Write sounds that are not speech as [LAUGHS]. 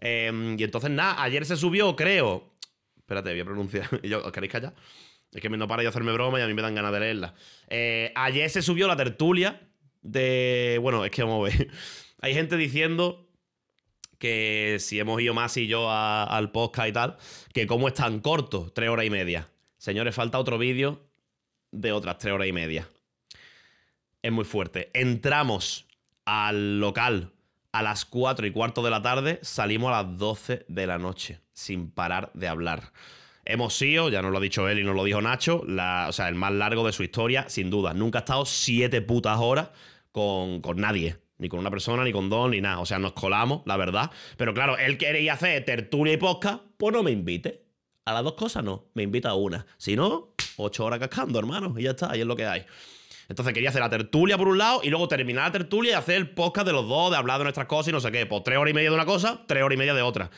Em, y entonces, nada, ayer se subió, creo. Espérate, voy a pronunciar. [LAUGHS] ¿Os queréis callar? Es que no para yo hacerme broma y a mí me dan ganas de leerla. Eh, ayer se subió la tertulia de. Bueno, es que vamos a ver. [LAUGHS] Hay gente diciendo que si hemos ido más y yo al podcast y tal, que cómo es tan corto, tres horas y media. Señores, falta otro vídeo de otras tres horas y media. Es muy fuerte. Entramos al local a las 4 y cuarto de la tarde, salimos a las 12 de la noche, sin parar de hablar. Hemos sido, ya nos lo ha dicho él y nos lo dijo Nacho, la, o sea, el más largo de su historia, sin duda. Nunca ha estado siete putas horas con, nadie ni con una persona, ni con dos, ni nada. O sea, nos colamos, la verdad. Pero claro, él quiere hacer tertulia y posca, pues no me invite. A las dos cosas no, me invita a una. Si no, ocho horas cascando, hermano, y ya está, ahí es lo que hay. Entonces quería hacer la tertulia por un lado y luego terminar la tertulia y hacer el podcast de los dos, de hablar de nuestras cosas y no sé qué. Pues tres horas y media de una cosa, tres horas y media de otra.